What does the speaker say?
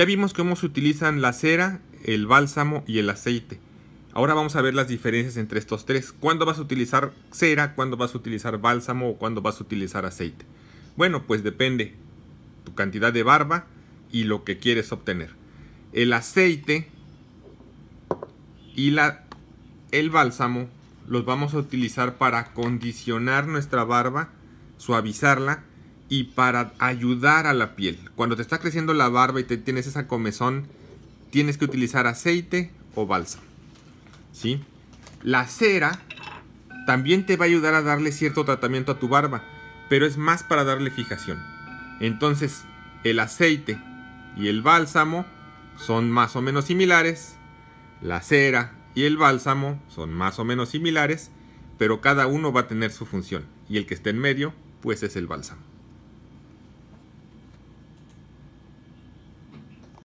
Ya vimos cómo se utilizan la cera, el bálsamo y el aceite. Ahora vamos a ver las diferencias entre estos tres. ¿Cuándo vas a utilizar cera? ¿Cuándo vas a utilizar bálsamo? ¿O cuándo vas a utilizar aceite? Bueno, pues depende tu cantidad de barba y lo que quieres obtener. El aceite y la, el bálsamo los vamos a utilizar para condicionar nuestra barba, suavizarla y para ayudar a la piel. Cuando te está creciendo la barba y te tienes esa comezón, tienes que utilizar aceite o bálsamo. ¿Sí? La cera también te va a ayudar a darle cierto tratamiento a tu barba, pero es más para darle fijación. Entonces, el aceite y el bálsamo son más o menos similares. La cera y el bálsamo son más o menos similares, pero cada uno va a tener su función. Y el que está en medio, pues es el bálsamo.